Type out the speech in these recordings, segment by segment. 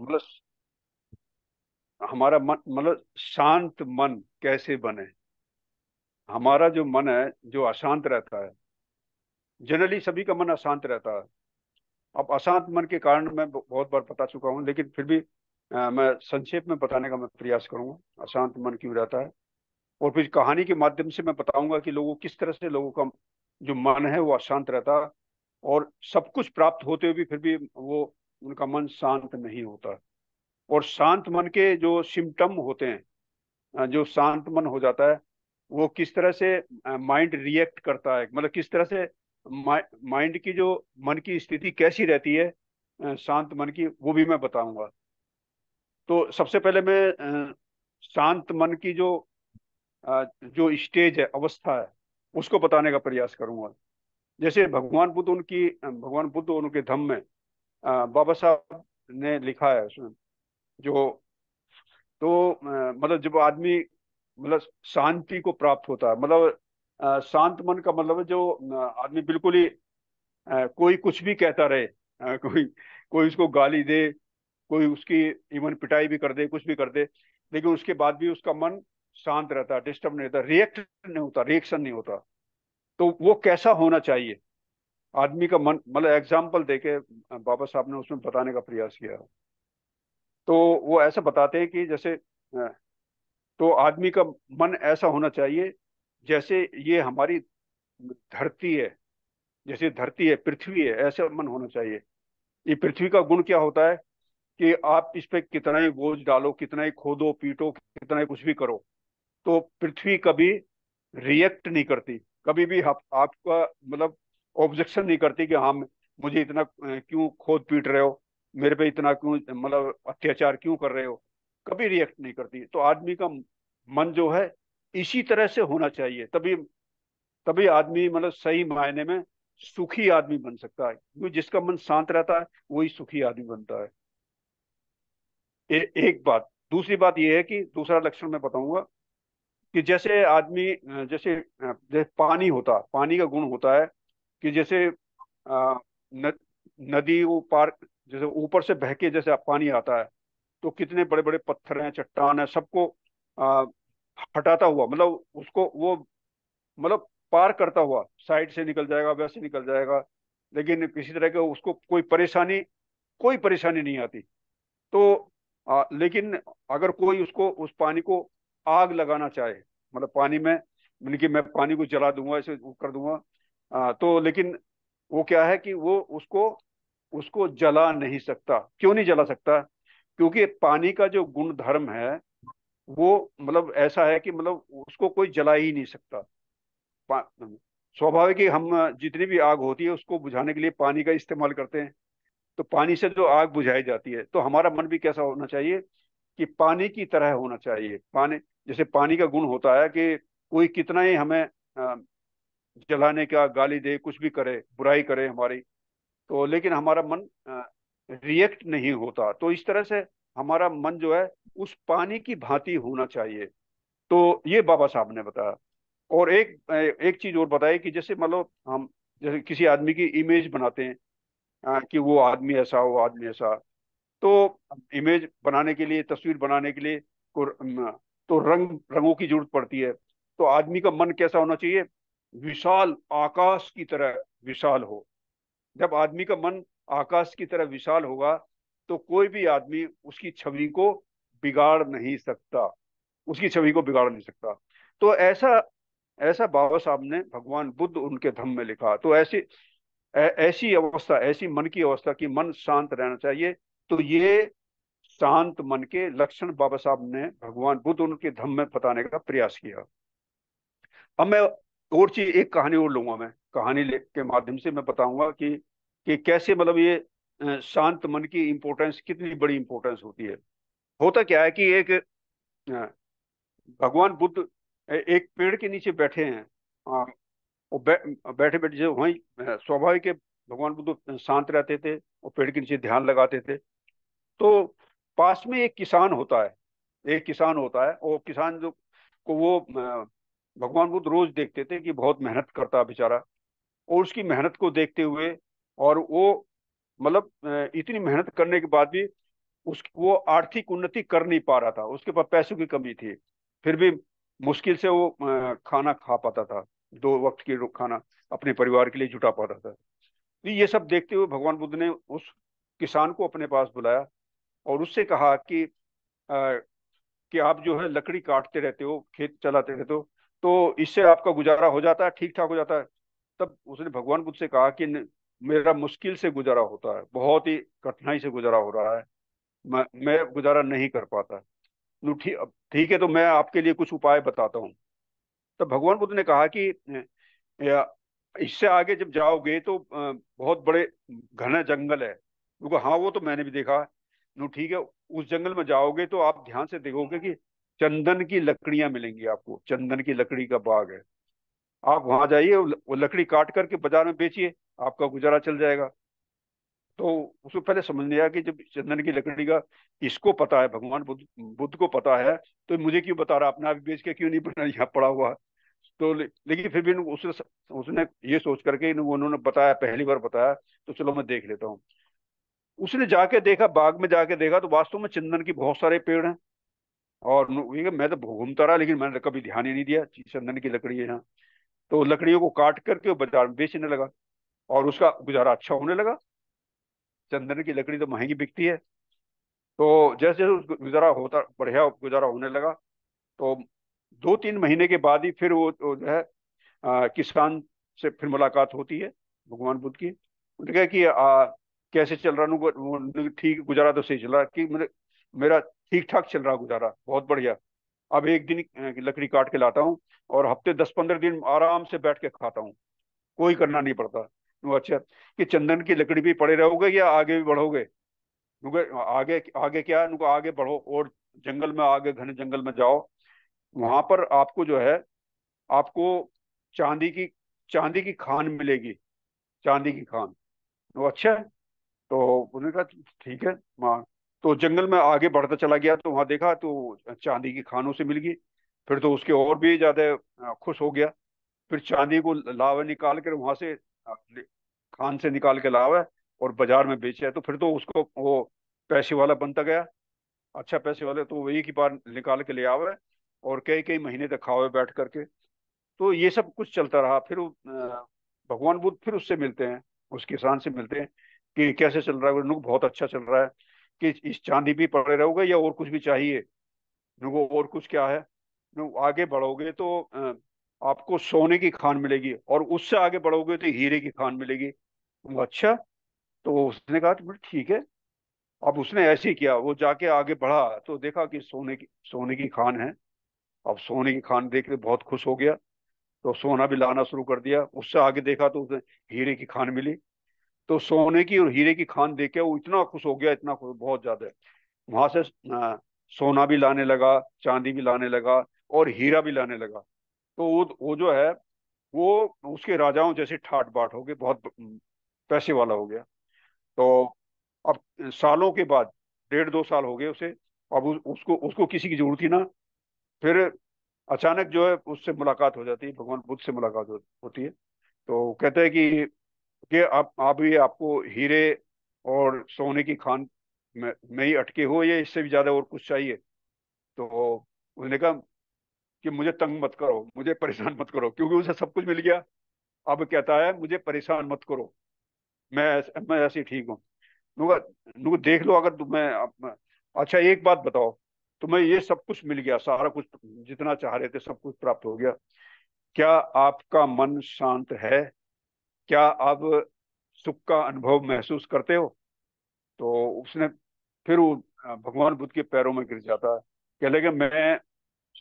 मतलब हमारा मन मतलब शांत मन कैसे बने हमारा जो मन है जो अशांत रहता है जनरली सभी का मन अशांत रहता है अब अशांत मन के कारण मैं बहुत बार बता चुका हूँ लेकिन फिर भी आ, मैं संक्षेप में बताने का मैं प्रयास करूंगा अशांत मन क्यों रहता है और फिर कहानी के माध्यम से मैं बताऊंगा कि लोगों किस तरह से लोगों का जो मन है वो अशांत रहता और सब कुछ प्राप्त होते हुए भी फिर भी वो उनका मन शांत नहीं होता और शांत मन के जो सिम्टम होते हैं जो शांत मन हो जाता है वो किस तरह से माइंड रिएक्ट करता है मतलब किस तरह से माइंड की जो मन की स्थिति कैसी रहती है शांत मन की वो भी मैं बताऊंगा तो सबसे पहले मैं शांत मन की जो जो स्टेज है अवस्था है उसको बताने का प्रयास करूंगा जैसे भगवान बुद्ध उनकी भगवान बुद्ध उनके धम्म में बाबा साहब ने लिखा है उसमें जो तो मतलब जब आदमी मतलब शांति को प्राप्त होता है मतलब शांत मन का मतलब जो आदमी बिल्कुल ही कोई कुछ भी कहता रहे कोई कोई उसको गाली दे कोई उसकी इवन पिटाई भी कर दे कुछ भी कर दे लेकिन उसके बाद भी उसका मन शांत रहता है डिस्टर्ब नहीं होता रिएक्ट नहीं होता रिएक्शन नहीं होता तो वो कैसा होना चाहिए आदमी का मन मतलब एग्जाम्पल दे के बाबा साहब ने उसमें बताने का प्रयास किया तो वो ऐसा बताते हैं कि जैसे तो आदमी का मन ऐसा होना चाहिए जैसे ये हमारी धरती है जैसे धरती है पृथ्वी है ऐसा मन होना चाहिए ये पृथ्वी का गुण क्या होता है कि आप इस पर कितना ही बोझ डालो कितना ही खोदो पीटो कितना ही कुछ भी करो तो पृथ्वी कभी रिएक्ट नहीं करती कभी भी आप, आपका मतलब ऑब्जेक्शन नहीं करती कि हम हाँ, मुझे इतना क्यों खोद पीट रहे हो मेरे पे इतना क्यों मतलब अत्याचार क्यों कर रहे हो कभी रिएक्ट नहीं करती तो आदमी का मन जो है इसी तरह से होना चाहिए तभी तभी आदमी मतलब सही मायने में सुखी आदमी बन सकता है क्योंकि जिसका मन शांत रहता है वही सुखी आदमी बनता है ए, एक बात दूसरी बात यह है कि दूसरा लक्षण मैं बताऊंगा कि जैसे आदमी जैसे जैसे पानी होता पानी का गुण होता है कि जैसे न, नदी वो पार जैसे ऊपर से बहके जैसे पानी आता है तो कितने बड़े बड़े पत्थर हैं चट्टान है सबको हटाता हुआ मतलब उसको वो मतलब पार करता हुआ साइड से निकल जाएगा वैसे निकल जाएगा लेकिन किसी तरह के उसको कोई परेशानी कोई परेशानी नहीं आती तो आ, लेकिन अगर कोई उसको उस पानी को आग लगाना चाहे मतलब पानी में मतलब कि मैं पानी को जला दूंगा ऐसे कर दूंगा आ, तो लेकिन वो क्या है कि वो उसको उसको जला नहीं सकता क्यों नहीं जला सकता क्योंकि पानी का जो गुण धर्म है वो मतलब ऐसा है कि मतलब उसको कोई जला ही नहीं सकता स्वाभाविक ही हम जितनी भी आग होती है उसको बुझाने के लिए पानी का इस्तेमाल करते हैं तो पानी से जो आग बुझाई जाती है तो हमारा मन भी कैसा होना चाहिए कि पानी की तरह होना चाहिए पानी जैसे पानी का गुण होता है कि कोई कितना ही हमें जलाने का गाली दे कुछ भी करे बुराई करे हमारी तो लेकिन हमारा मन रिएक्ट नहीं होता तो इस तरह से हमारा मन जो है उस पानी की भांति होना चाहिए तो ये बाबा साहब ने बताया और एक एक चीज और बताई कि जैसे मतलब हम जैसे किसी आदमी की इमेज बनाते हैं कि वो आदमी ऐसा वो आदमी ऐसा तो इमेज बनाने के लिए तस्वीर बनाने के लिए तो रंग रंगों की जरूरत पड़ती है तो आदमी का मन कैसा होना चाहिए विशाल आकाश की तरह विशाल हो जब आदमी का मन आकाश की तरह विशाल होगा तो कोई भी आदमी उसकी छवि को बिगाड़ नहीं सकता उसकी छवि को बिगाड़ नहीं सकता तो ऐसा ऐसा बाबा साहब ने भगवान बुद्ध उनके धम्म में लिखा तो ऐसी ऐसी अवस्था ऐसी मन की अवस्था कि मन शांत रहना चाहिए तो ये शांत मन के लक्षण बाबा साहब ने भगवान बुद्ध उनके धम्म में बताने का प्रयास किया अब मैं और चीज एक कहानी और लूंगा मैं कहानी के माध्यम से मैं बताऊंगा कि कि कैसे मतलब ये शांत मन की इम्पोर्टेंस कितनी बड़ी इम्पोर्टेंस होती है होता क्या है कि एक भगवान बुद्ध एक पेड़ के नीचे बैठे हैं और बै, बैठे बैठे जो वही स्वाभाविक है भगवान बुद्ध शांत रहते थे और पेड़ के नीचे ध्यान लगाते थे तो पास में एक किसान होता है एक किसान होता है और किसान जो को वो भगवान बुद्ध रोज देखते थे कि बहुत मेहनत करता बेचारा और उसकी मेहनत को देखते हुए और वो मतलब इतनी मेहनत करने के बाद भी उस वो आर्थिक उन्नति कर नहीं पा रहा था उसके पास पैसों की कमी थी फिर भी मुश्किल से वो खाना खा पाता था दो वक्त की खाना अपने परिवार के लिए जुटा पाता था तो ये सब देखते हुए भगवान बुद्ध ने उस किसान को अपने पास बुलाया और उससे कहा कि आ, कि आप जो है लकड़ी काटते रहते हो खेत चलाते रहते हो तो इससे आपका गुजारा हो जाता है ठीक ठाक हो जाता है तब उसने भगवान बुद्ध से कहा कि मेरा मुश्किल से गुजारा होता है बहुत ही कठिनाई से गुजारा हो रहा है मैं मैं गुजारा नहीं कर पाता ठीक है तो मैं आपके लिए कुछ उपाय बताता हूँ तब भगवान बुद्ध ने कहा कि इससे आगे जब जाओगे तो बहुत बड़े घना जंगल है हाँ वो तो मैंने भी देखा ठीक है उस जंगल में जाओगे तो आप ध्यान से देखोगे कि चंदन की लकड़ियां मिलेंगी आपको चंदन की लकड़ी का बाग है आप वहां जाइए वो लकड़ी काट करके बाजार में बेचिए आपका गुजारा चल जाएगा तो उसको पहले समझ लिया कि जब चंदन की लकड़ी का इसको पता है भगवान बुद्ध बुद्ध को पता है तो मुझे क्यों बता रहा अपने आप बेच के क्यों नहीं बना यहाँ पड़ा हुआ तो ले, लेकिन फिर भी उसने उसने ये सोच करके उन्होंने बताया पहली बार बताया तो चलो मैं देख लेता हूँ उसने जाके देखा बाग में जाके देखा तो वास्तव में चंदन की बहुत सारे पेड़ हैं और मैं तो घूमता रहा लेकिन मैंने कभी ध्यान ही नहीं दिया चंदन की लकड़ी है यहाँ तो लकड़ियों को काट करके बाजार में बेचने लगा और उसका गुजारा अच्छा होने लगा चंदन की लकड़ी तो महंगी बिकती है तो जैसे जैसे गुजारा होता बढ़िया गुजारा होने लगा तो दो तीन महीने के बाद ही फिर वो जो है किसान से फिर मुलाकात होती है भगवान बुद्ध की उन्होंने कहा कि आ, कैसे चल रहा ठीक गुजारा तो सही चल रहा कि मतलब मेरा ठीक ठाक चल रहा गुजारा बहुत बढ़िया अब एक दिन लकड़ी काट के लाता हूँ और हफ्ते दस पंद्रह दिन आराम से बैठ के खाता हूँ कोई करना नहीं पड़ता अच्छा कि चंदन की लकड़ी भी पड़े रहोगे या आगे भी बढ़ोगे आगे आगे क्या है आगे बढ़ो और जंगल में आगे घने जंगल में जाओ वहां पर आपको जो है आपको चांदी की चांदी की खान मिलेगी चांदी की खान वो अच्छा है तो उन्होंने कहा ठीक है माँ तो जंगल में आगे बढ़ता चला गया तो वहां देखा तो चांदी की खानों से मिल गई फिर तो उसके और भी ज्यादा खुश हो गया फिर चांदी को लावा निकाल कर वहां से खान से निकाल के लावा और बाजार में बेचा तो फिर तो उसको वो पैसे वाला बनता गया अच्छा पैसे वाले तो वही की बार निकाल के ले आवे और कई कई महीने तक खावे बैठ करके तो ये सब कुछ चलता रहा फिर भगवान बुद्ध फिर उससे मिलते हैं उस किसान से मिलते हैं कि कैसे चल रहा है नुक बहुत अच्छा चल रहा है कि इस चांदी भी पड़े रहोगे या और कुछ भी चाहिए नो और कुछ क्या है आगे बढ़ोगे तो आपको सोने की खान मिलेगी और उससे आगे बढ़ोगे तो हीरे की खान मिलेगी अच्छा तो उसने कहा तो ठीक है अब उसने ऐसे ही किया वो जाके आगे बढ़ा तो देखा कि सोने की सोने की खान है अब सोने की खान देख के बहुत खुश हो गया तो सोना भी लाना शुरू कर दिया उससे आगे देखा तो उसने हीरे की खान मिली तो सोने की और हीरे की खान देख के वो इतना खुश हो गया इतना खुश बहुत ज्यादा वहां से सोना भी लाने लगा चांदी भी लाने लगा और हीरा भी लाने लगा तो वो वो जो है वो उसके राजाओं जैसे ठाट बाट हो गए बहुत पैसे वाला हो गया तो अब सालों के बाद डेढ़ दो साल हो गए उसे अब उस, उसको उसको किसी की जरूरत ही ना फिर अचानक जो है उससे मुलाकात हो जाती है भगवान बुद्ध से मुलाकात हो, होती है तो कहते हैं कि कि आप अभी आपको हीरे और सोने की खान में, ही अटके हो या इससे भी ज़्यादा और कुछ चाहिए तो उसने कहा कि मुझे तंग मत करो मुझे परेशान मत करो क्योंकि उसे सब कुछ मिल गया अब कहता है मुझे परेशान मत करो मैं ऐसे मैं ऐसे ठीक हूँ नुका देख लो अगर तुम्हें अच्छा एक बात बताओ तुम्हें ये सब कुछ मिल गया सारा कुछ जितना चाह रहे थे सब कुछ प्राप्त हो गया क्या आपका मन शांत है क्या आप सुख का अनुभव महसूस करते हो तो उसने फिर वो भगवान बुद्ध के पैरों में गिर जाता है कहने लगे मैं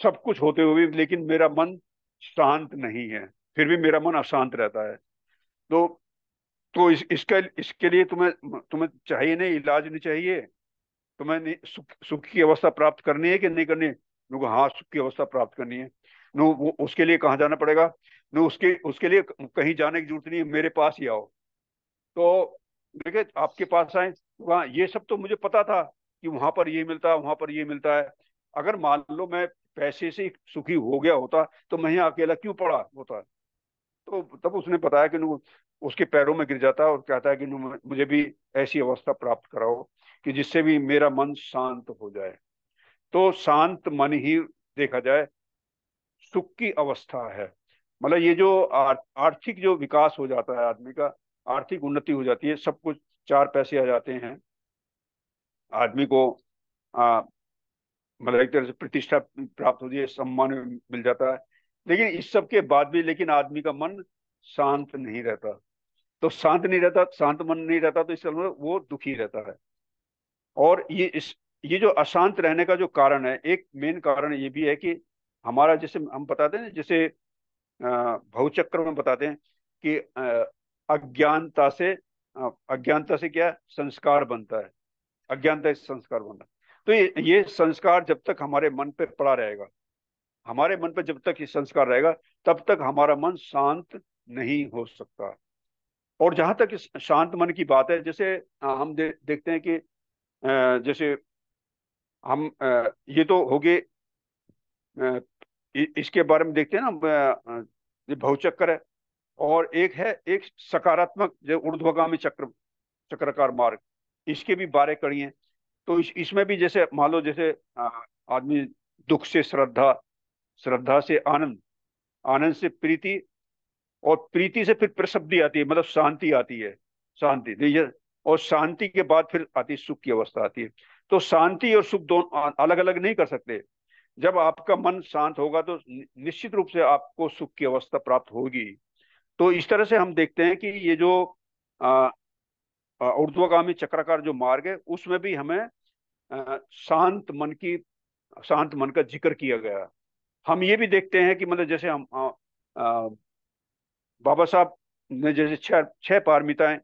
सब कुछ होते हुए भी लेकिन मेरा मन शांत नहीं है फिर भी मेरा मन अशांत रहता है तो तो इस, इसके इसके लिए तुम्हें तुम्हें चाहिए नहीं इलाज नहीं चाहिए तुम्हें सुख सुख की अवस्था प्राप्त करनी है कि नहीं करनी है हाँ सुख की अवस्था प्राप्त करनी है नो वो उसके लिए कहाँ जाना पड़ेगा नो उसके उसके लिए कहीं जाने की जरूरत नहीं है मेरे पास ही आओ तो देखिए आपके पास आए वहाँ ये सब तो मुझे पता था कि वहां पर ये मिलता है वहां पर ये मिलता है अगर मान लो मैं पैसे से सुखी हो गया होता तो मैं यहाँ अकेला क्यों पड़ा होता तो तब उसने बताया कि उसके पैरों में गिर जाता और कहता है कि मुझे भी ऐसी अवस्था प्राप्त कराओ कि जिससे भी मेरा मन शांत हो जाए तो शांत मन ही देखा जाए सुख की अवस्था है मतलब ये जो आर्थिक जो विकास हो जाता है आदमी का आर्थिक उन्नति हो जाती है सब कुछ चार पैसे आ जाते हैं आदमी को मतलब एक तरह से प्रतिष्ठा प्राप्त होती है सम्मान मिल जाता है लेकिन इस सब के बाद भी लेकिन आदमी का मन शांत नहीं रहता तो शांत नहीं रहता शांत मन नहीं रहता तो इसका मतलब वो दुखी रहता है और ये इस ये जो अशांत रहने का जो कारण है एक मेन कारण ये भी है कि हमारा जैसे हम बताते हैं जैसे भवचक्र में बताते हैं कि अज्ञानता से अज्ञानता से क्या संस्कार बनता है अज्ञानता से संस्कार बनता है तो ये ये संस्कार जब तक हमारे मन पे पड़ा रहेगा हमारे मन पे जब तक ये संस्कार रहेगा तब तक हमारा मन शांत नहीं हो सकता और जहां तक इस शांत मन की बात है जैसे हम दे, देखते हैं कि जैसे हम ये तो हो गए इसके बारे में देखते हैं ना ये बहुचक्र है और एक है एक सकारात्मक जो ऊर्ध्वगामी चक्र चक्रकार मार्ग इसके भी बारह कड़ी हैं तो इस इसमें भी जैसे मान लो जैसे आदमी दुख से श्रद्धा श्रद्धा से आनंद आनंद से प्रीति और प्रीति से फिर प्रसिद्धि आती है मतलब शांति आती है शांति तो और शांति के बाद फिर आती सुख की अवस्था आती है तो शांति और सुख दोनों अलग अलग नहीं कर सकते जब आपका मन शांत होगा तो निश्चित रूप से आपको सुख की अवस्था प्राप्त होगी तो इस तरह से हम देखते हैं कि ये जो ऊर्ध्वगामी चक्राकार जो मार्ग है उसमें भी हमें शांत मन की शांत मन का जिक्र किया गया हम ये भी देखते हैं कि मतलब जैसे हम आ, आ, बाबा साहब ने जैसे छह छह पारमिताएं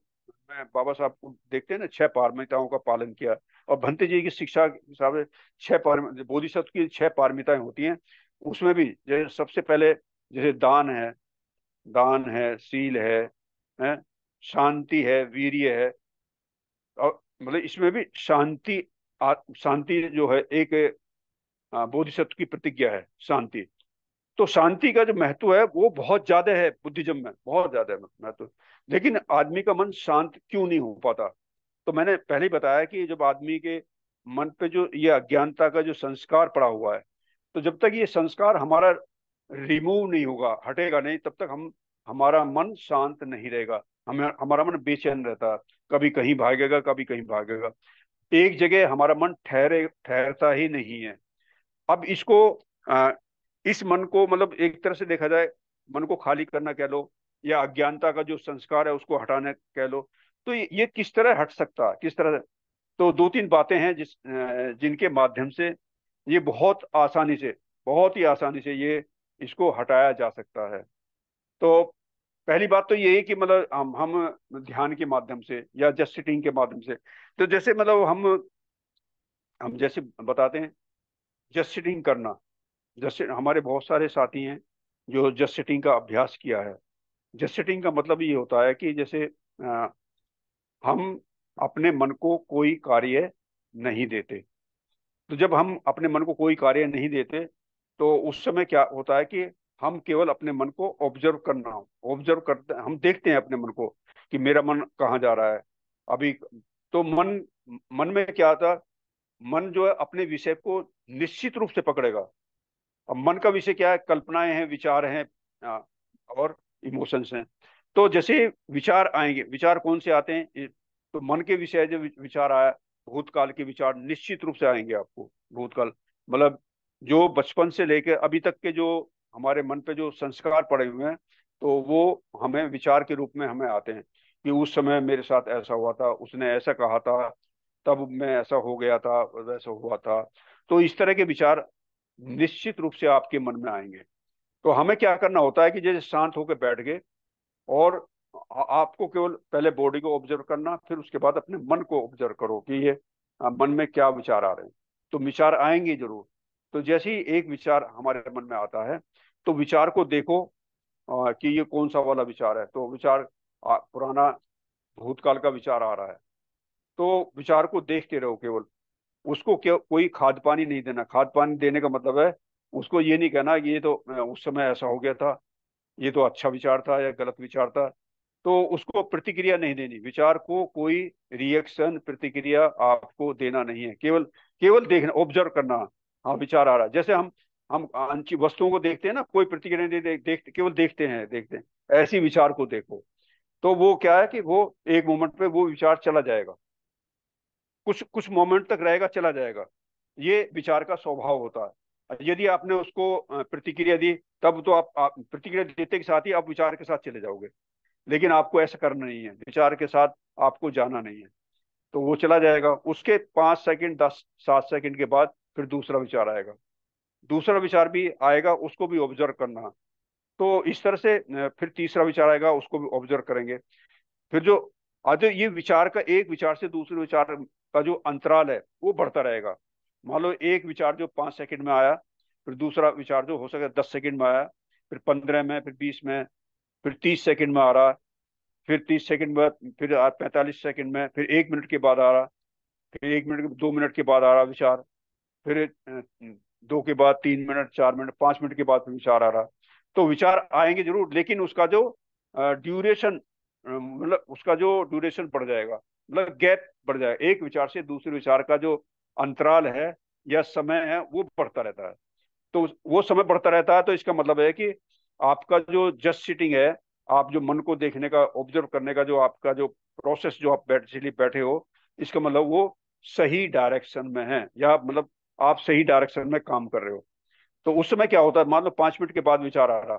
मैं बाबा साहब को देखते हैं ना छह पारमिताओं का पालन किया और भंते जी की शिक्षा के हिसाब से छह पारम की छह पारमिताएं होती हैं उसमें भी जैसे सबसे पहले जैसे दान है दान है सील है है शांति है वीर्य है और मतलब इसमें भी शांति शांति जो है एक बोधिसत्व की प्रतिज्ञा है शांति तो शांति का जो महत्व है वो बहुत ज्यादा है बुद्धिज्म में बहुत ज्यादा है महत्व लेकिन आदमी का मन शांत क्यों नहीं हो पाता तो मैंने पहले ही बताया कि जब आदमी के मन पे जो ये अज्ञानता का जो संस्कार पड़ा हुआ है तो जब तक ये संस्कार हमारा रिमूव नहीं होगा हटेगा नहीं तब तक हम हमारा मन शांत नहीं रहेगा हमें हमारा मन बेचैन रहता कभी कहीं भागेगा कभी कहीं भागेगा एक जगह हमारा मन ठहरे ठहरता ही नहीं है अब इसको इस मन को मतलब एक तरह से देखा जाए मन को खाली करना कह लो या अज्ञानता का जो संस्कार है उसको हटाना कह लो तो ये किस तरह हट सकता है किस तरह तो दो तीन बातें हैं जिस जिनके माध्यम से ये बहुत आसानी से बहुत ही आसानी से ये इसको हटाया जा सकता है तो पहली बात तो ये है कि मतलब हम हम ध्यान के माध्यम से या जस्ट सिटिंग के माध्यम से तो जैसे मतलब हम हम जैसे बताते हैं जस्ट सिटिंग करना जस्ट हमारे बहुत सारे साथी हैं जो जस्ट सिटिंग का अभ्यास किया है जस्ट सिटिंग का मतलब ये होता है कि जैसे आ, हम अपने मन को कोई कार्य नहीं देते तो जब हम अपने मन को कोई कार्य नहीं देते तो उस समय क्या होता है कि हम केवल अपने मन को ऑब्जर्व करना ऑब्जर्व करते हम देखते हैं अपने मन को कि मेरा मन कहाँ जा रहा है अभी तो मन मन में क्या आता मन जो है अपने विषय को निश्चित रूप से पकड़ेगा अब मन का विषय क्या है कल्पनाएं हैं विचार हैं और इमोशंस हैं तो जैसे विचार आएंगे विचार कौन से आते हैं तो मन के विषय जो विचार आया भूतकाल के विचार निश्चित रूप से आएंगे आपको भूतकाल मतलब जो बचपन से लेकर अभी तक के जो हमारे मन पे जो संस्कार पड़े हुए हैं तो वो हमें विचार के रूप में हमें आते हैं कि उस समय मेरे साथ ऐसा हुआ था उसने ऐसा कहा था तब मैं ऐसा हो गया था वैसा हुआ था तो इस तरह के विचार निश्चित रूप से आपके मन में आएंगे तो हमें क्या करना होता है कि जैसे शांत होकर बैठ गए और आपको केवल पहले बॉडी को ऑब्जर्व करना फिर उसके बाद अपने मन को ऑब्जर्व करो कि ये मन में क्या विचार आ रहे हैं तो विचार आएंगे जरूर तो जैसे ही एक विचार हमारे मन में आता है तो विचार को देखो आ, कि ये कौन सा वाला विचार है तो विचार आ, पुराना भूतकाल का विचार आ रहा है तो विचार को देखते रहो केवल उसको क्यों कोई खाद पानी नहीं देना खाद पानी देने का मतलब है उसको ये नहीं कहना ये तो उस समय ऐसा हो गया था ये तो अच्छा विचार था या गलत विचार था तो उसको प्रतिक्रिया नहीं देनी विचार को कोई रिएक्शन प्रतिक्रिया आपको देना नहीं है केवल केवल देखना ऑब्जर्व करना हाँ विचार आ रहा है जैसे हम हम अंची वस्तुओं को देखते हैं ना कोई प्रतिक्रिया नहीं दे, देखते केवल देखते हैं देखते हैं ऐसी विचार को देखो तो वो क्या है कि वो एक मोमेंट पे वो विचार चला जाएगा कुछ कुछ मोमेंट तक रहेगा चला जाएगा ये विचार का स्वभाव होता है यदि आपने उसको प्रतिक्रिया दी तब तो आप, आप प्रतिक्रिया देते के साथ ही आप विचार के साथ चले जाओगे लेकिन आपको ऐसा करना नहीं है विचार के साथ आपको जाना नहीं है तो वो चला जाएगा उसके पांच सेकंड दस सात सेकंड के बाद फिर दूसरा विचार आएगा दूसरा विचार भी आएगा उसको भी ऑब्जर्व करना तो इस तरह से फिर तीसरा विचार आएगा उसको भी ऑब्जर्व करेंगे फिर जो आज ये विचार का एक विचार से दूसरे विचार का जो अंतराल है वो बढ़ता रहेगा मान लो एक विचार जो पाँच सेकंड में आया फिर दूसरा विचार जो हो सके दस सेकंड में आया फिर पंद्रह में फिर बीस में फिर तीस सेकंड में आ रहा फिर तीस सेकंड में फिर पैंतालीस सेकंड में फिर एक मिनट के बाद आ रहा फिर एक मिनट दो मिनट के बाद आ रहा विचार फिर दो के बाद तीन मिनट चार मिनट पांच मिनट के बाद फिर विचार आ रहा तो विचार आएंगे जरूर लेकिन उसका जो ड्यूरेशन मतलब उसका जो ड्यूरेशन बढ़ जाएगा मतलब गैप बढ़ जाएगा एक विचार से दूसरे विचार का जो अंतराल है या समय है वो बढ़ता रहता है तो वो समय बढ़ता रहता है तो इसका मतलब है कि आपका जो जस्ट सिटिंग है आप जो मन को देखने का ऑब्जर्व करने का जो आपका जो प्रोसेस जो आप बैठ इसलिए बैठे हो इसका मतलब वो सही डायरेक्शन में है या मतलब आप सही डायरेक्शन में काम कर रहे हो तो उस समय क्या होता है मान लो पांच मिनट के बाद विचार आ रहा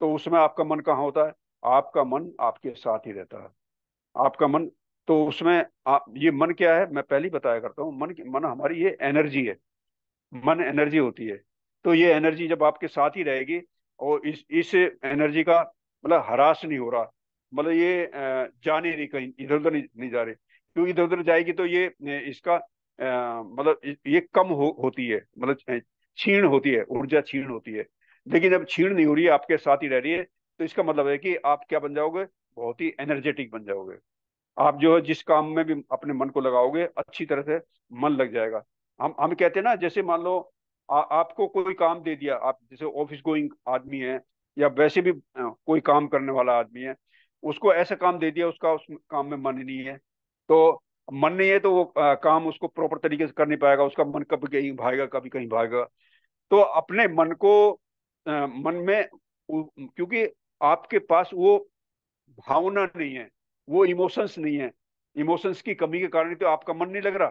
तो उस समय आपका मन कहाँ होता है आपका मन आपके साथ ही रहता है आपका मन तो उसमें आप ये मन क्या है मैं पहले ही बताया करता हूँ मन मन हमारी ये एनर्जी है मन एनर्जी होती है तो ये एनर्जी जब आपके साथ ही रहेगी और इस इस एनर्जी का मतलब हरास नहीं हो रहा मतलब ये जा नहीं रही कहीं इधर उधर नहीं जा रही क्योंकि इधर उधर जाएगी तो ये इसका मतलब ये कम हो, होती है मतलब छीण होती है ऊर्जा छीण होती है लेकिन जब छीण नहीं हो रही है आपके साथ ही रह रही है तो इसका मतलब है कि आप क्या बन जाओगे बहुत ही एनर्जेटिक बन जाओगे आप जो है जिस काम में भी अपने मन को लगाओगे अच्छी तरह से मन लग जाएगा हम हम कहते हैं ना जैसे मान लो आ, आपको कोई काम दे दिया आप जैसे ऑफिस गोइंग आदमी है या वैसे भी कोई काम करने वाला आदमी है उसको ऐसा काम दे दिया उसका उस काम में मन नहीं है तो मन नहीं है तो वो आ, काम उसको प्रॉपर तरीके से कर नहीं पाएगा उसका मन कभी कहीं भागेगा कभी कहीं भागेगा तो अपने मन को आ, मन में क्योंकि आपके पास वो भावना नहीं है वो इमोशंस नहीं है इमोशंस की कमी के कारण तो आपका मन नहीं लग रहा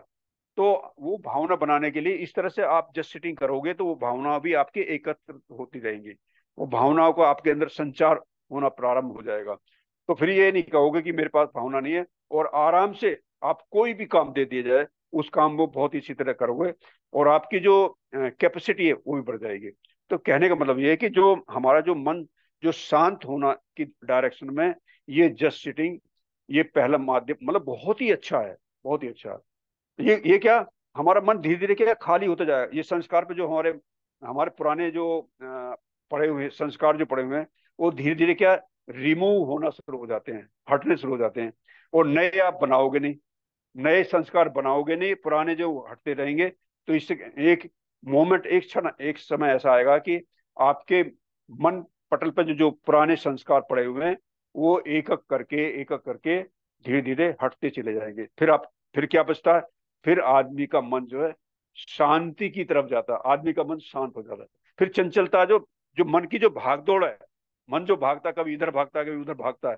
तो वो भावना बनाने के लिए इस तरह से आप जस्ट सिटिंग करोगे तो वो भावना भी आपके एकत्र होती रहेंगी वो भावनाओं का आपके अंदर संचार होना प्रारंभ हो जाएगा तो फिर ये नहीं कहोगे कि मेरे पास भावना नहीं है और आराम से आप कोई भी काम दे दिया जाए उस काम वो बहुत ही अच्छी तरह करोगे और आपकी जो कैपेसिटी है वो भी बढ़ जाएगी तो कहने का मतलब ये है कि जो हमारा जो मन जो शांत होना की डायरेक्शन में ये जस्ट सिटिंग ये पहला माध्यम मतलब बहुत ही अच्छा है बहुत ही अच्छा है ये ये क्या हमारा मन धीरे धीरे क्या खाली होता जाएगा ये संस्कार पे जो हमारे हमारे पुराने जो पड़े हुए संस्कार जो पड़े हुए हैं वो धीरे धीरे क्या रिमूव होना शुरू हो जाते हैं हटने शुरू हो जाते हैं और नए आप बनाओगे नहीं नए संस्कार बनाओगे नहीं पुराने जो हटते रहेंगे तो इससे एक मोमेंट एक क्षण एक समय ऐसा आएगा कि आपके मन पटल पर जो, जो पुराने संस्कार पड़े हुए हैं वो एक एक करके एक एक करके धीरे धीरे हटते चले जाएंगे फिर आप फिर क्या बचता है फिर आदमी का मन जो है शांति की तरफ जाता है आदमी का मन शांत हो जाता है फिर चंचलता जो जो मन की जो भागदौड़ है मन जो भागता कभी इधर भागता है कभी उधर भागता है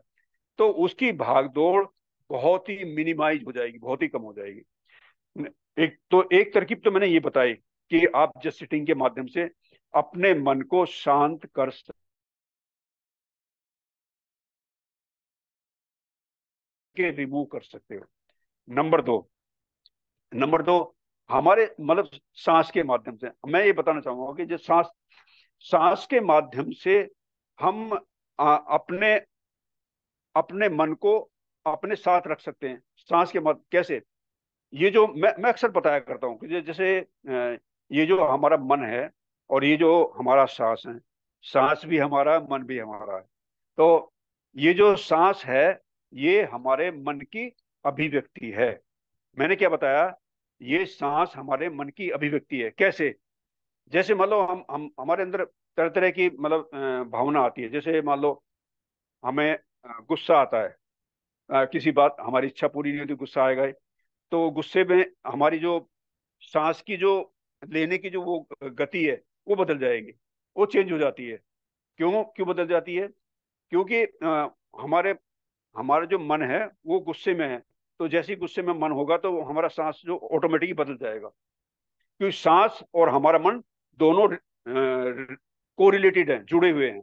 तो उसकी भागदौड़ बहुत ही मिनिमाइज हो जाएगी बहुत ही कम हो जाएगी एक तो एक तरकीब तो मैंने ये बताई कि आप जस्ट सिटिंग के माध्यम से अपने मन को शांत कर के रिमूव कर सकते हो नंबर दो नंबर दो हमारे मतलब सांस के माध्यम से मैं ये बताना चाहूंगा कि जो सांस सांस के माध्यम से हम आ, अपने अपने मन को अपने साथ रख सकते हैं सांस के माध्यम कैसे ये जो मैं मैं अक्सर बताया करता हूँ कि जैसे ये जो हमारा मन है और ये जो हमारा सांस है सांस भी हमारा मन भी हमारा है तो ये जो सांस है ये हमारे मन की अभिव्यक्ति है मैंने क्या बताया ये सांस हमारे मन की अभिव्यक्ति है कैसे जैसे मान लो हम हम हमारे अंदर तरह तरह की मतलब भावना आती है जैसे मान लो हमें गुस्सा आता है आ, किसी बात हमारी इच्छा पूरी नहीं होती गुस्सा आएगा तो गुस्से में हमारी जो सांस की जो लेने की जो वो गति है वो बदल जाएगी वो चेंज हो जाती है क्यों क्यों बदल जाती है क्योंकि आ, हमारे हमारा जो मन है वो गुस्से में है तो जैसे ही गुस्से में मन होगा तो हमारा सांस जो ऑटोमेटिक बदल जाएगा क्योंकि सांस और हमारा मन दोनों को रिलेटेड है जुड़े हुए हैं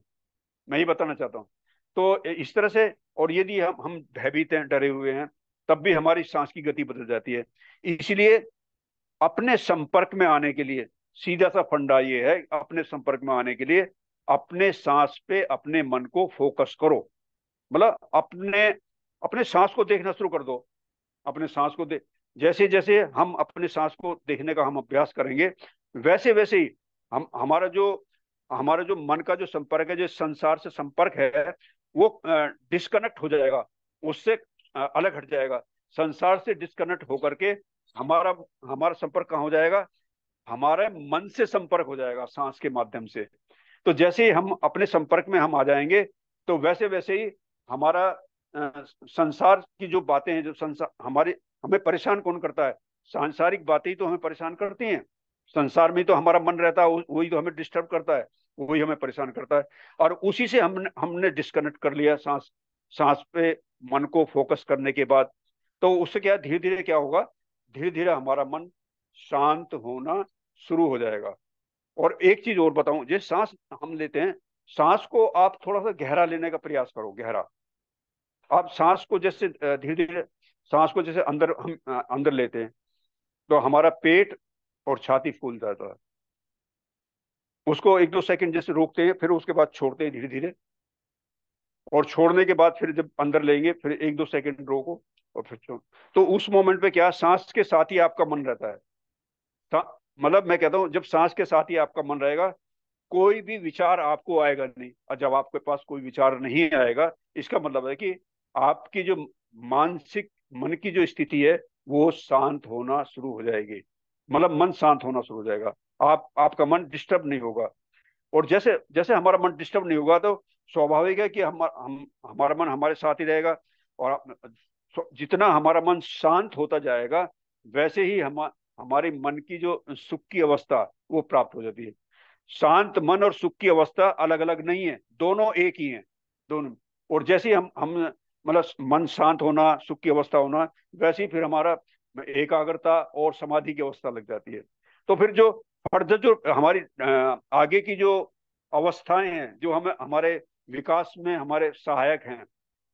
मैं ही बताना चाहता हूँ तो इस तरह से और यदि हम हम भयभीत हैं डरे हुए हैं तब भी हमारी सांस की गति बदल जाती है इसलिए अपने संपर्क में आने के लिए सीधा सा फंडा ये है अपने संपर्क में आने के लिए अपने सांस पे अपने मन को फोकस करो मतलब अपने अपने सांस को देखना शुरू कर दो अपने सांस को दे जैसे जैसे हम अपने सांस को देखने का हम अभ्यास करेंगे वैसे वैसे ही हम हमारा जो हमारा जो मन का जो संपर्क है जो संसार से संपर्क है वो डिस्कनेक्ट हो जाएगा उससे अलग हट जाएगा संसार से डिस्कनेक्ट होकर के हमारा हमारा संपर्क कहाँ हो जाएगा हमारे मन से संपर्क हो जाएगा सांस के माध्यम से तो जैसे ही हम अपने संपर्क में हम आ जाएंगे तो वैसे वैसे ही हमारा संसार की जो बातें हैं जो संसार हमारे हमें परेशान कौन करता है सांसारिक बातें ही तो हमें परेशान करती हैं संसार में तो हमारा मन रहता है वही तो हमें डिस्टर्ब करता है वही हमें परेशान करता है और उसी से हमने हमने डिस्कनेक्ट कर लिया सांस सांस पे मन को फोकस करने के बाद तो उससे क्या धीरे धीरे क्या होगा धीरे धीरे हमारा मन शांत होना शुरू हो जाएगा और एक चीज और बताऊं जिस सांस हम लेते हैं सांस को आप थोड़ा सा गहरा लेने का प्रयास करो गहरा आप सांस को जैसे धीरे धीरे सांस को जैसे अंदर हम अंदर लेते हैं तो हमारा पेट और छाती फूल जाता है उसको एक दो सेकंड जैसे रोकते हैं फिर उसके बाद छोड़ते हैं धीरे धीरे और छोड़ने के बाद फिर जब अंदर लेंगे फिर एक दो सेकंड रोको और फिर छोड़ तो उस मोमेंट पे क्या सांस के साथ ही आपका मन रहता है मतलब मैं कहता हूँ जब सांस के साथ ही आपका मन रहेगा कोई भी विचार आपको आएगा नहीं और जब आपके पास कोई विचार नहीं आएगा इसका मतलब है कि आपकी जो मानसिक मन की जो स्थिति है वो शांत होना शुरू हो जाएगी मतलब मन शांत होना शुरू हो जाएगा आप आपका मन डिस्टर्ब नहीं होगा और जैसे जैसे हमारा मन डिस्टर्ब नहीं होगा तो स्वाभाविक है कि हम, हम हमारा मन हमारे साथ ही रहेगा और जितना हमारा मन शांत होता जाएगा वैसे ही हम हमारे मन की जो सुख की अवस्था वो प्राप्त हो जाती है शांत मन और सुख की अवस्था अलग अलग नहीं है दोनों एक ही है दोनों और जैसे हम हम मतलब मन शांत होना सुख की अवस्था होना वैसे ही फिर हमारा एकाग्रता और समाधि की अवस्था लग जाती है तो फिर जो फर्दर जो हमारी आगे की जो अवस्थाएं हैं जो हमें हमारे विकास में हमारे सहायक हैं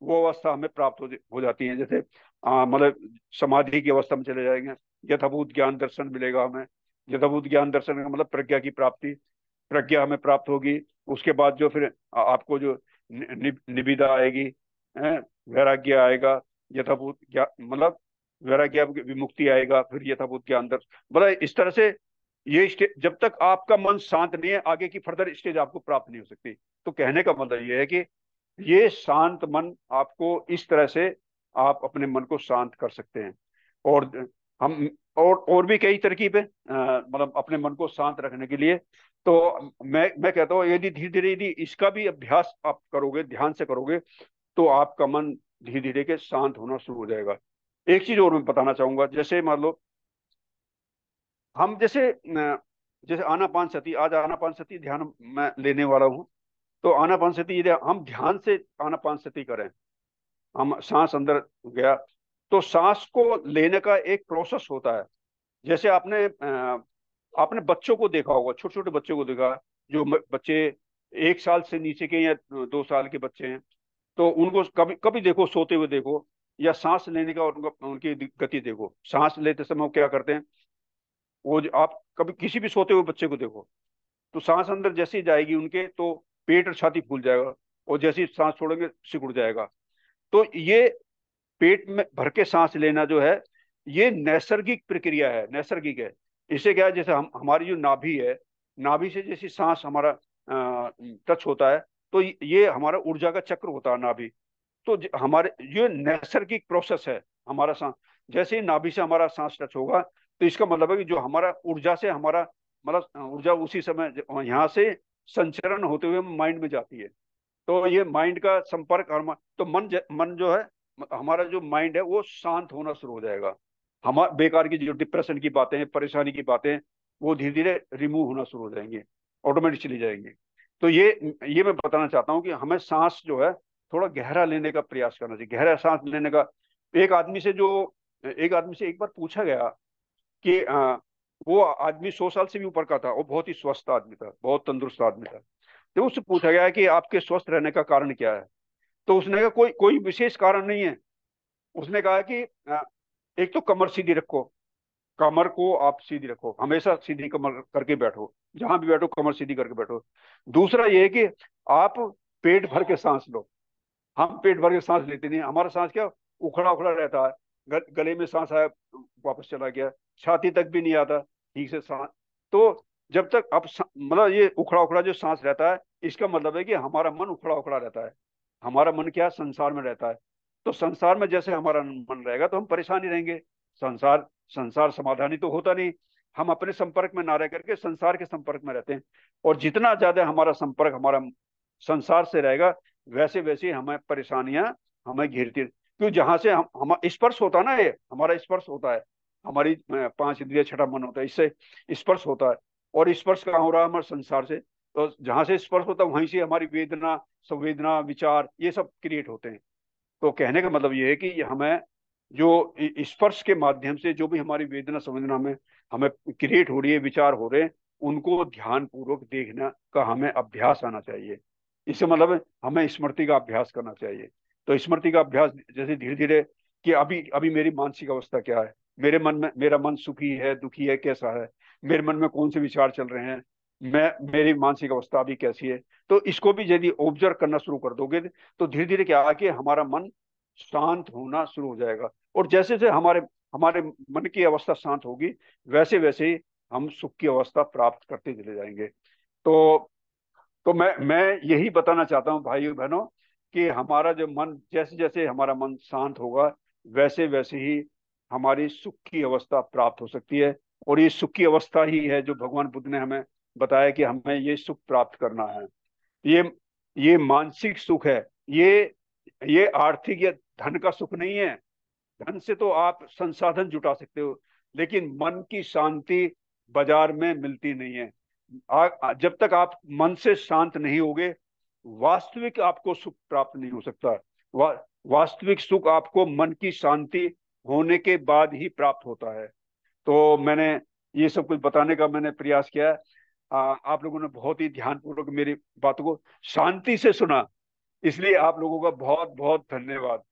वो अवस्था हमें प्राप्त हो, हो जाती है जैसे मतलब समाधि की अवस्था में चले जाएंगे यथाभूत ज्ञान दर्शन मिलेगा हमें यथाभूत ज्ञान दर्शन का मतलब प्रज्ञा की प्राप्ति प्रज्ञा हमें प्राप्त होगी उसके बाद जो फिर आपको जो निविदा आएगी है वैराग्य आएगा यथाभूत मतलब वैराग्य विमुक्ति आएगा फिर यथाभूत ज्ञान दर्श मतलब इस तरह से ये स्टेज जब तक आपका मन शांत नहीं है आगे की फर्दर स्टेज आपको प्राप्त नहीं हो सकती तो कहने का मतलब ये है कि ये शांत मन आपको इस तरह से आप अपने मन को शांत कर सकते हैं और हम और और भी कई तरकीब है मतलब अपने मन को शांत रखने के लिए तो मैं मैं कहता हूँ यदि धीरे धीरे यदि इसका भी अभ्यास आप करोगे ध्यान से करोगे तो आपका मन धीरे धीरे के शांत होना शुरू हो जाएगा एक चीज और मैं बताना चाहूंगा जैसे मान लो हम जैसे जैसे आना पान सती आज आना पान सती ध्यान मैं लेने वाला हूँ तो आना पान सती यदि हम ध्यान से आना पान सती करें हम सांस अंदर गया तो सांस को लेने का एक प्रोसेस होता है जैसे आपने आपने बच्चों को देखा होगा छोटे छोटे बच्चों को देखा जो बच्चे एक साल से नीचे के या दो साल के बच्चे हैं तो उनको कभी कभी देखो सोते हुए देखो या सांस लेने का और उनकी गति देखो सांस लेते समय वो क्या करते हैं वो आप कभी किसी भी सोते हुए बच्चे को देखो तो सांस अंदर जैसे ही जाएगी उनके तो पेट और छाती फूल जाएगा और जैसे ही सांस छोड़ेंगे सिकुड़ जाएगा तो ये पेट में भर के सांस लेना जो है ये नैसर्गिक प्रक्रिया है नैसर्गिक है इसे क्या है जैसे हम हमारी जो नाभि है नाभि से जैसी सांस हमारा टच होता है तो ये हमारा ऊर्जा का चक्र होता है नाभि तो हमारे ये नैसर्गिक प्रोसेस है हमारा सांस जैसे ही नाभि से हमारा सांस टच होगा तो इसका मतलब है कि जो हमारा ऊर्जा से हमारा मतलब ऊर्जा उसी समय यहाँ से संचरण होते हुए माइंड में जाती है तो ये माइंड का संपर्क और तो मन ज, मन जो है हमारा जो माइंड है वो शांत होना शुरू हो जाएगा हमारे बेकार की जो डिप्रेशन की बातें हैं परेशानी की बातें वो धीरे धीरे रिमूव होना शुरू हो जाएंगे ऑटोमेटिक चली जाएंगे तो ये ये मैं बताना चाहता हूँ कि हमें सांस जो है थोड़ा गहरा लेने का प्रयास करना चाहिए गहरा सांस लेने का एक आदमी से जो एक आदमी से एक बार पूछा गया कि आ, वो आदमी सौ साल से भी ऊपर का था वो बहुत ही स्वस्थ आदमी था बहुत तंदुरुस्त आदमी था तो उससे पूछा गया कि आपके स्वस्थ रहने का कारण क्या है तो उसने कहा कोई कोई विशेष कारण नहीं है उसने कहा कि एक तो कमर सीधी रखो कमर को आप सीधी रखो हमेशा सीधी कमर करके बैठो जहां भी बैठो कमर सीधी करके बैठो दूसरा ये है कि आप पेट भर के सांस लो हम पेट भर के सांस लेते नहीं हमारा सांस क्या उखड़ा उखड़ा रहता है गले में सांस आया वापस चला गया छाती तक भी नहीं आता ठीक से सांस तो जब तक आप मतलब ये उखड़ा उखड़ा जो सांस रहता है इसका मतलब है कि हमारा मन उखड़ा उखड़ा रहता है हमारा मन क्या संसार में रहता है तो संसार में जैसे हमारा मन रहेगा तो हम परेशान ही रहेंगे संसार संसार समाधानी तो होता नहीं हम अपने संपर्क में ना रह करके संसार के संपर्क में रहते हैं और जितना ज्यादा हमारा संपर्क हमारा संसार से रहेगा वैसे वैसे हमें परेशानियां हमें घिरती क्यों जहां से हम हम स्पर्श होता ना ये हमारा स्पर्श होता है हमारी पांच इंद्रिया छठा मन होता है इससे स्पर्श होता है और स्पर्श कहाँ हो रहा है हमारे संसार से तो जहां से स्पर्श होता है वहीं से हमारी वेदना संवेदना विचार ये सब क्रिएट होते हैं तो कहने का मतलब ये है कि हमें जो स्पर्श के माध्यम से जो भी हमारी वेदना संवेदना में हमें क्रिएट हो रही है विचार हो रहे हैं उनको ध्यान पूर्वक देखना का हमें अभ्यास आना चाहिए इससे मतलब हमें स्मृति का अभ्यास करना चाहिए तो स्मृति का अभ्यास जैसे धीरे धीरे कि अभी अभी मेरी मानसिक अवस्था क्या है मेरे मन में मेरा मन सुखी है दुखी है कैसा है मेरे मन में कौन से विचार चल रहे हैं मैं मेरी मानसिक अवस्था भी कैसी है तो इसको भी यदि ऑब्जर्व करना शुरू कर दोगे तो धीरे धीरे क्या आके हमारा मन शांत होना शुरू हो जाएगा और जैसे जैसे हमारे हमारे मन की अवस्था शांत होगी वैसे वैसे हम सुख की अवस्था प्राप्त करते चले जाएंगे तो तो मैं मैं यही बताना चाहता हूँ भाई बहनों कि हमारा जो मन जैसे जैसे हमारा मन शांत होगा वैसे वैसे ही हमारी सुख की अवस्था प्राप्त हो सकती है और ये सुख की अवस्था ही है जो भगवान बुद्ध ने हमें बताया कि हमें ये सुख प्राप्त करना है ये ये मानसिक सुख है ये ये आर्थिक या धन का सुख नहीं है धन से तो आप संसाधन जुटा सकते हो लेकिन मन की शांति बाजार में मिलती नहीं है आ, जब तक आप मन से शांत नहीं होगे वास्तविक आपको सुख प्राप्त नहीं हो सकता वा, वास्तविक सुख आपको मन की शांति होने के बाद ही प्राप्त होता है तो मैंने ये सब कुछ बताने का मैंने प्रयास किया है आप लोगों ने बहुत ही ध्यानपूर्वक मेरी बातों को शांति से सुना इसलिए आप लोगों का बहुत बहुत धन्यवाद